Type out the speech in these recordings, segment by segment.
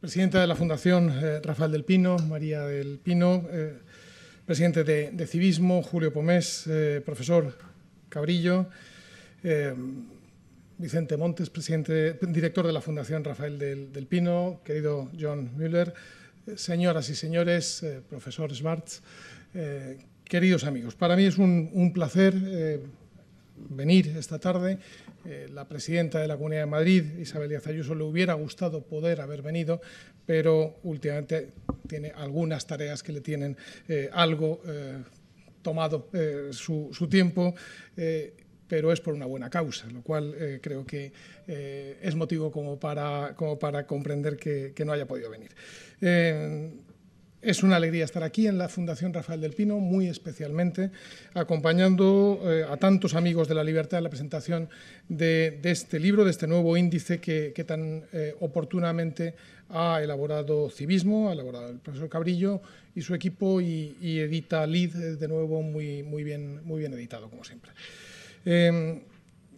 Presidenta de la Fundación eh, Rafael del Pino, María del Pino, eh, presidente de, Civismo, Julio Pomés, eh, profesor Cabrillo, Vicente Montes, presidente, director de la Fundación Rafael del, Pino, querido John Müller, señoras y señores, profesor Schwartz, Queridos amigos, para mí es un, placer eh, venir esta tarde. Eh, la presidenta de la Comunidad de Madrid, Isabel Díaz Ayuso, le hubiera gustado poder haber venido, pero últimamente tiene algunas tareas que le tienen eh, algo tomado su, tiempo pero es por una buena causa, lo cual creo que es motivo como para, como para comprender que, no haya podido venir. Es una alegría estar aquí en la Fundación Rafael del Pino, muy especialmente, acompañando eh, a tantos amigos de la libertad en la presentación de, este libro, de este nuevo índice que, tan eh, oportunamente ha elaborado Civismo, ha elaborado el profesor Cabrillo y su equipo y, edita LID, eh, de nuevo muy, muy, bien, muy bien editado, como siempre.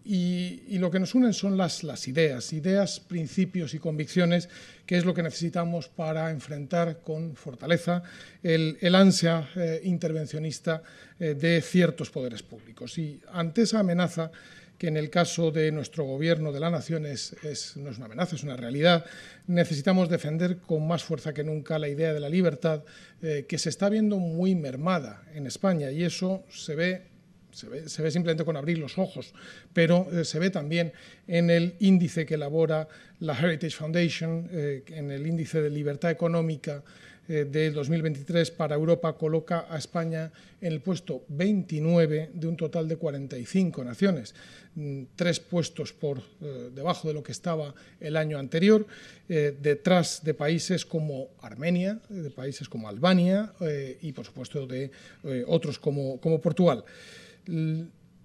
Y, lo que nos unen son las, ideas, ideas, principios y convicciones, que es lo que necesitamos para enfrentar con fortaleza el, ansia eh, intervencionista eh, de ciertos poderes públicos. Y ante esa amenaza, que en el caso de nuestro gobierno de la nación es, no es una amenaza, es una realidad, necesitamos defender con más fuerza que nunca la idea de la libertad eh, que se está viendo muy mermada en España y eso se ve se ve, simplemente con abrir los ojos, pero eh, se ve también en el índice que elabora la Heritage Foundation, eh, en el índice de libertad económica eh, de del 2023 para Europa, coloca a España en el puesto 29 de un total de 45 naciones, mm, tres puestos por debajo de lo que estaba el año anterior, detrás de países como Armenia, de países como Albania y, por supuesto, de otros como, como Portugal.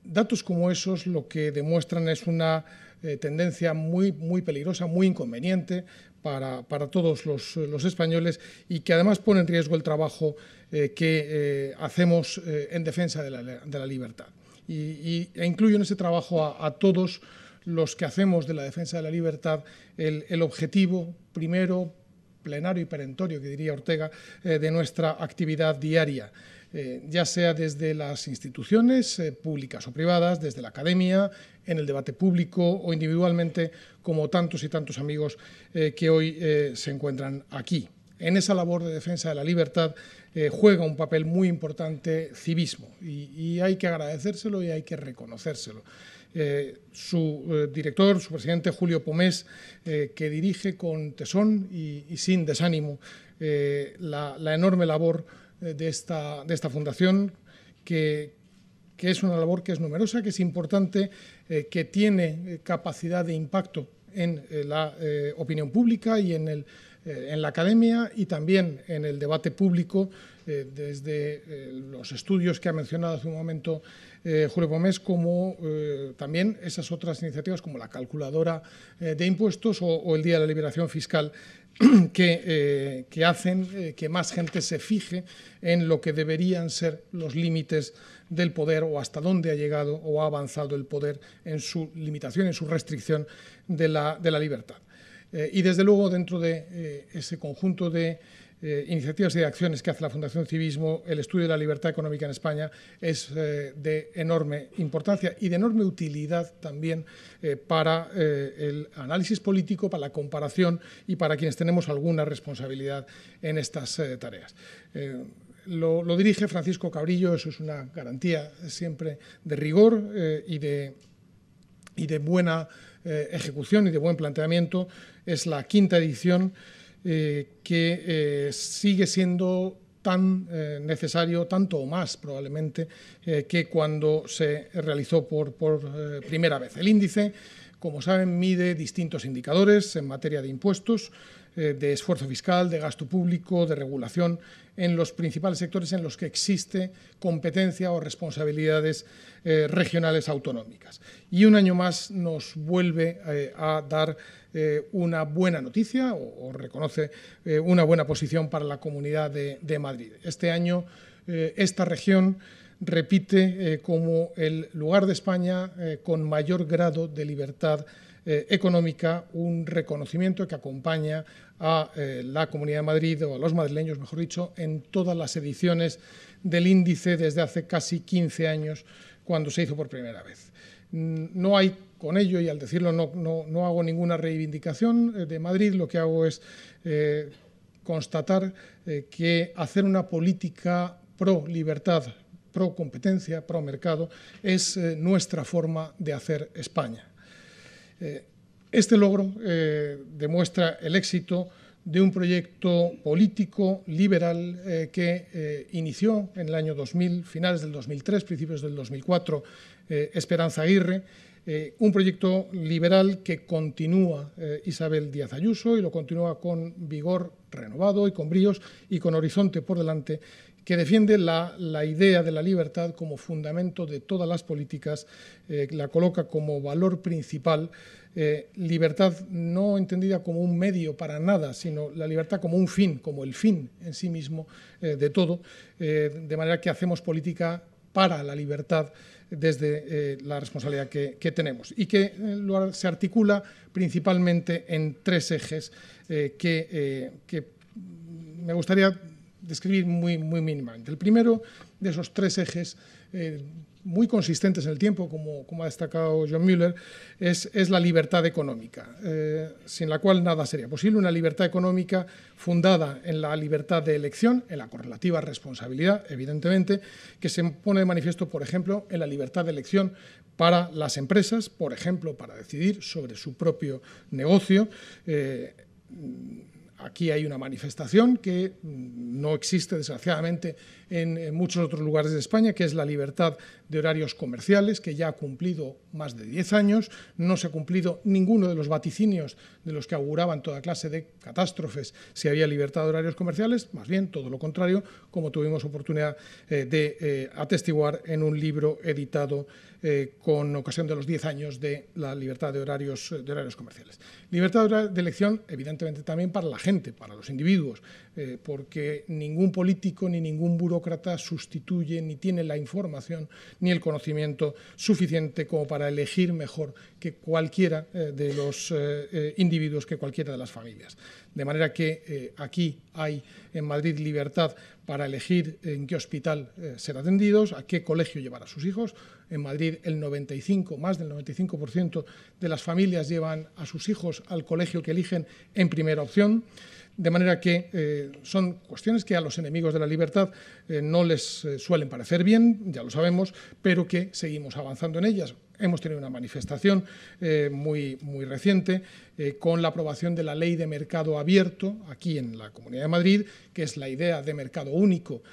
Datos como esos lo que demuestran es una eh, tendencia muy, muy peligrosa, muy inconveniente para, todos los, españoles y que además pone en riesgo el trabajo eh, que eh, hacemos en defensa de la, libertad. Y, e incluyo en ese trabajo a, todos los que hacemos de la defensa de la libertad el, el objetivo primero, plenario y perentorio, que diría Ortega, de nuestra actividad diaria. Eh, ya sea desde las instituciones eh, públicas o privadas, desde la academia, en el debate público o individualmente, como tantos y tantos amigos eh, que hoy se encuentran aquí. En esa labor de defensa de la libertad juega un papel muy importante civismo y, hay que agradecérselo y hay que reconocérselo. su director, su presidente Julio Pomés, que dirige con tesón y, sin desánimo la enorme labor de esta, de esta fundación, que, es una labor que es numerosa, que es importante, eh, que tiene eh, capacidad de impacto en eh, la opinión pública y en, en, la academia y también en el debate público, desde los estudios que ha mencionado hace un momento Julio Pomés, como también esas otras iniciativas como la calculadora de impuestos o, el Día de la Liberación Fiscal Eh, que, hacen eh, que más gente se fije en lo que deberían ser los límites del poder o hasta dónde ha llegado o ha avanzado el poder en su limitación, en su restricción de la, libertad. Eh, y desde luego dentro de ese conjunto de eh, iniciativas y acciones que hace la Fundación Civismo, el estudio de la libertad económica en España es eh, de enorme importancia y de enorme utilidad también eh, para el análisis político, para la comparación y para quienes tenemos alguna responsabilidad en estas tareas. Lo, dirige Francisco Cabrillo, eso es una garantía siempre de rigor y y de buena ejecución y de buen planteamiento. Es la quinta edición. Eh, que eh, sigue siendo tan eh, necesario, tanto o más probablemente, que cuando se realizó por, por primera vez. El índice, como saben, mide distintos indicadores en materia de impuestos, eh, de esfuerzo fiscal, de gasto público, de regulación, en los principales sectores en los que existe competencia o responsabilidades eh, regionales autonómicas. Y un año más nos vuelve eh, a dar una buena noticia o, reconoce una buena posición para la Comunidad de, Madrid. Este año esta región repite como el lugar de España con mayor grado de libertad económica un reconocimiento que acompaña a eh, la Comunidad de Madrid o a los madrileños, mejor dicho, en todas las ediciones del índice desde hace casi 15 años cuando se hizo por primera vez. Mm, no hay con ello, y al decirlo no, no, hago ninguna reivindicación eh, de Madrid, lo que hago es eh, constatar que hacer una política pro libertad, pro competencia, pro mercado, es nuestra forma de hacer España. Este logro eh, demuestra el éxito de un proyecto político liberal eh, que eh, inició en el año 2000, finales del 2003, principios del 2004, Esperanza Aguirre, un proyecto liberal que continúa Isabel Díaz Ayuso y lo continúa con vigor renovado y con bríos y con horizonte por delante que defiende la, la, idea de la libertad como fundamento de todas las políticas, eh, la coloca como valor principal, eh, libertad no entendida como un medio para nada, sino la libertad como un fin, como el fin en sí mismo eh, de todo, de manera que hacemos política para la libertad desde la responsabilidad que, tenemos y que se articula principalmente en tres ejes que, que me gustaría describir muy, muy mínimamente. El primero de esos tres ejes eh, muy consistentes en el tiempo, como, como ha destacado John Mueller, es, es la libertad económica, eh, sin la cual nada sería posible. Una libertad económica fundada en la libertad de elección, en la correlativa responsabilidad, evidentemente, que se pone de manifiesto, por ejemplo, en la libertad de elección para las empresas, por ejemplo, para decidir sobre su propio negocio. Eh, Aquí hay una manifestación que no existe, desgraciadamente, en, muchos otros lugares de España, que es la libertad de horarios comerciales, que ya ha cumplido más de 10 años. No se ha cumplido ninguno de los vaticinios de los que auguraban toda clase de catástrofes si había libertad de horarios comerciales, más bien todo lo contrario, como tuvimos oportunidad eh, de eh, atestiguar en un libro editado eh, con ocasión de los 10 años de la libertad de horarios comerciales. Libertad de elección, evidentemente, también para la gente, para los individuos. Eh, porque ningún político ni ningún burócrata sustituye ni tiene la información ni el conocimiento suficiente como para elegir mejor que cualquiera eh, de los eh, individuos, que cualquiera de las familias. De manera que aquí hay en Madrid libertad para elegir en qué hospital ser atendidos, a qué colegio llevar a sus hijos. En Madrid el 95, más del 95% de las familias llevan a sus hijos al colegio que eligen en primera opción. De manera que eh, son cuestiones que a los enemigos de la libertad eh, no les eh, suelen parecer bien, ya lo sabemos, pero que seguimos avanzando en ellas. Hemos tenido una manifestación muy, muy reciente con la aprobación de la ley de mercado abierto aquí en la Comunidad de Madrid, que es la idea de mercado único,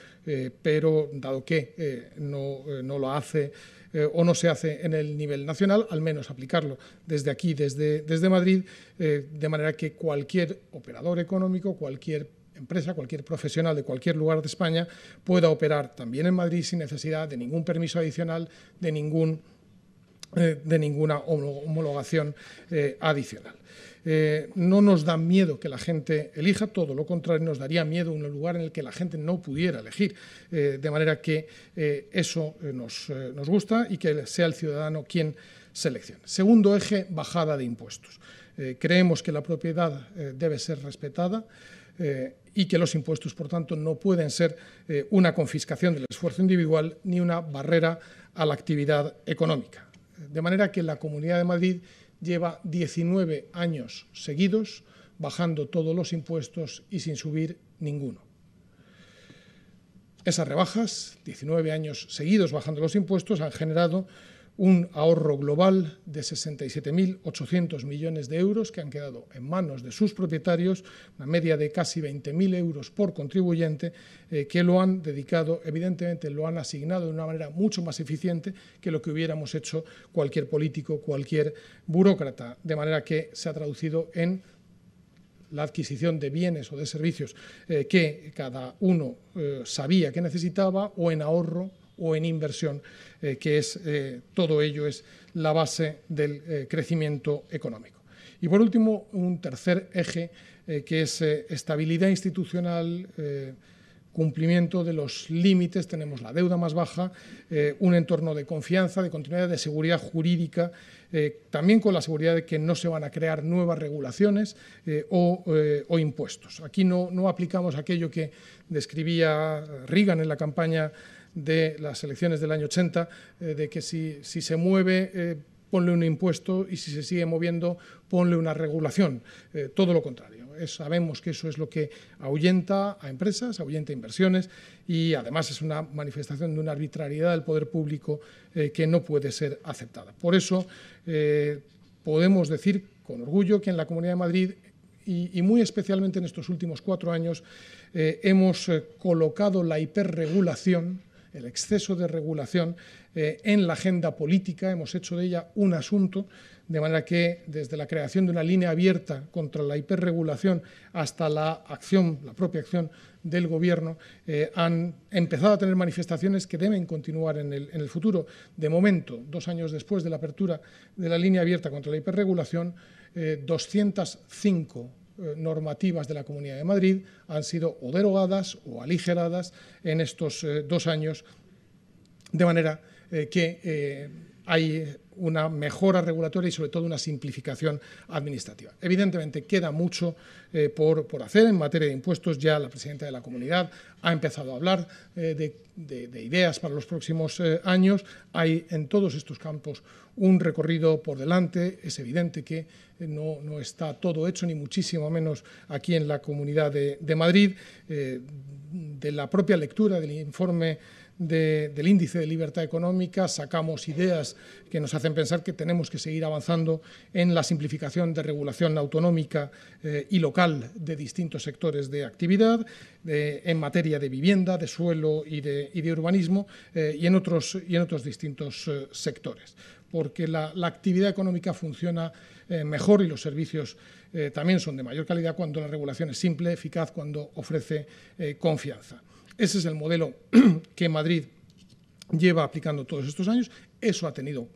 pero dado que no, no lo hace eh, o no se hace en el nivel nacional, al menos aplicarlo desde aquí, desde, desde Madrid, eh, de manera que cualquier operador económico, cualquier empresa, cualquier profesional de cualquier lugar de España pueda operar también en Madrid sin necesidad de ningún permiso adicional, de ningún eh, de ninguna homologación eh, adicional. Eh, no nos da miedo que la gente elija, todo lo contrario, nos daría miedo un lugar en el que la gente no pudiera elegir. de manera que eso nos, gusta y que sea el ciudadano quien seleccione. Segundo eje, bajada de impuestos. creemos que la propiedad debe ser respetada. y que los impuestos, por tanto, no pueden ser una confiscación del esfuerzo individual ni una barrera a la actividad económica. De manera que la Comunidad de Madrid lleva 19 años seguidos bajando todos los impuestos y sin subir ninguno. Esas rebajas, 19 años seguidos bajando los impuestos, han generado un ahorro global de 67.800 millones de euros que han quedado en manos de sus propietarios, una media de casi 20.000 euros por contribuyente, eh, que lo han dedicado, evidentemente lo han asignado de una manera mucho más eficiente que lo que hubiéramos hecho cualquier político, cualquier burócrata, de manera que se ha traducido en la adquisición de bienes o de servicios eh, que cada uno eh, sabía que necesitaba o en ahorro o en inversión, eh, que es eh, todo ello es la base del eh, crecimiento económico. Y por último, un tercer eje que es estabilidad institucional, cumplimiento de los límites, tenemos la deuda más baja, un entorno de confianza, de continuidad, de seguridad jurídica, también con la seguridad de que no se van a crear nuevas regulaciones o, impuestos. Aquí no, no aplicamos aquello que describía Reagan en la campaña de las elecciones del año 80, eh, de que si, se mueve... Eh, ponle un impuesto y si se sigue moviendo, ponle una regulación. Eh, todo lo contrario. sabemos que eso es lo que ahuyenta a empresas, ahuyenta inversiones y además es una manifestación de una arbitrariedad del poder público que no puede ser aceptada. Por eso podemos decir con orgullo que en la Comunidad de Madrid y, y muy especialmente en estos últimos cuatro años hemos colocado la hiperregulación el exceso de regulación eh, en la agenda política, hemos hecho de ella un asunto, de manera que desde la creación de una línea abierta contra la hiperregulación hasta la acción, la propia acción del Gobierno, eh, han empezado a tener manifestaciones que deben continuar en el, futuro. De momento, dos años después de la apertura de la línea abierta contra la hiperregulación, 205 eh, eh, normativas de la Comunidad de Madrid han sido o derogadas o aligeradas en estos eh, dos años, de manera eh, que hay una mejora regulatoria y sobre todo una simplificación administrativa. Evidentemente queda mucho eh, por, hacer en materia de impuestos. Ya la presidenta de la comunidad ha empezado a hablar eh, de, ideas para los próximos eh, años. Hay en todos estos campos un recorrido por delante. Es evidente que no, está todo hecho, ni muchísimo menos aquí en la comunidad de, de Madrid. de la propia lectura del informe del índice de libertad económica, sacamos ideas que nos hacen pensar que tenemos que seguir avanzando en la simplificación de regulación autonómica eh, y local de distintos sectores de actividad, eh, en materia de vivienda, de suelo y de, urbanismo eh, y, en otros, y en otros distintos sectores porque la, actividad económica funciona mejor y los servicios también son de mayor calidad cuando la regulación es simple, eficaz, cuando ofrece confianza. Ese es el modelo que Madrid lleva aplicando todos estos años. Eso ha tenido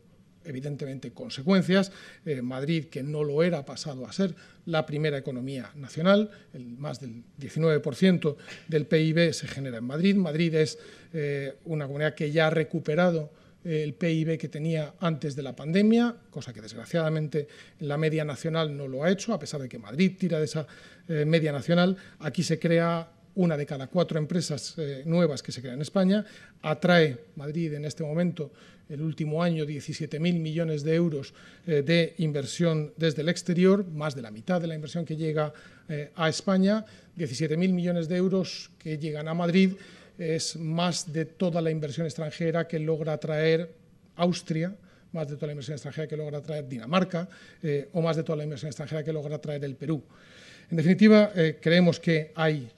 evidentemente consecuencias. Eh, Madrid, que no lo era, ha pasado a ser la primera economía nacional, el más del 19% del PIB se genera en Madrid. Madrid es eh, una comunidad que ya ha recuperado eh, el PIB que tenía antes de la pandemia, cosa que desgraciadamente la media nacional no lo ha hecho, a pesar de que Madrid tira de esa media nacional, aquí se crea una de cada cuatro empresas eh, nuevas que se crean en España, atrae Madrid en este momento, el último año, 17.000 millones de euros eh, de inversión desde el exterior, más de la mitad de la inversión que llega eh, a España, 17.000 millones de euros que llegan a Madrid, es más de toda la inversión extranjera que logra atraer Austria, más de toda la inversión extranjera que logra atraer Dinamarca o más de toda la inversión extranjera que logra atraer el Perú. En definitiva, creemos que hay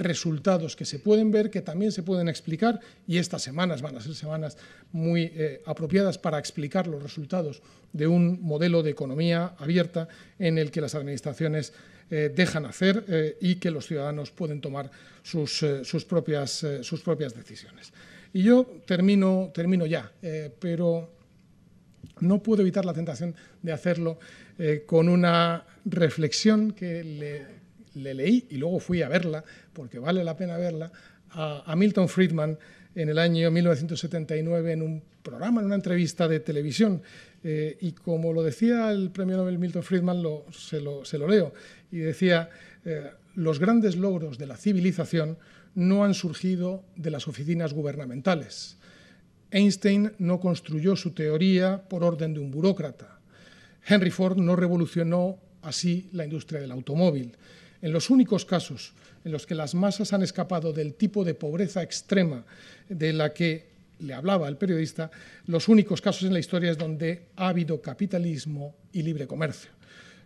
resultados que se pueden ver, que también se pueden explicar, y estas semanas van a ser semanas muy eh, apropiadas para explicar los resultados de un modelo de economía abierta en el que las administraciones eh, dejan hacer eh, y que los ciudadanos pueden tomar sus, sus propias, sus propias decisiones. Y yo termino, termino ya, pero no puedo evitar la tentación de hacerlo con una reflexión que le le leí y luego fui a verla, porque vale la pena verla, a, Milton Friedman en el año 1979 en un programa, en una entrevista de televisión. Eh, y como lo decía el premio Nobel Milton Friedman, se, lo, leo, y decía, eh, los grandes logros de la civilización no han surgido de las oficinas gubernamentales. Einstein no construyó su teoría por orden de un burócrata. Henry Ford no revolucionó así la industria del automóvil. En los únicos casos en los que las masas han escapado del tipo de pobreza extrema de la que le hablaba el periodista, los únicos casos en la historia es donde ha habido capitalismo y libre comercio.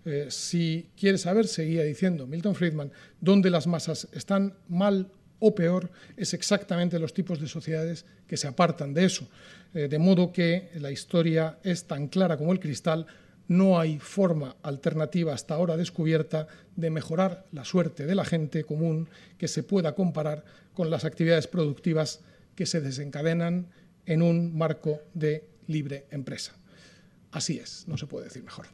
Eh, si quiere saber, seguía diciendo Milton Friedman, donde las masas están mal o peor es exactamente los tipos de sociedades que se apartan de eso. Eh, de modo que la historia es tan clara como el cristal, no hay forma alternativa hasta ahora descubierta de mejorar la suerte de la gente común que se pueda comparar con las actividades productivas que se desencadenan en un marco de libre empresa. Así es, no se puede decir mejor.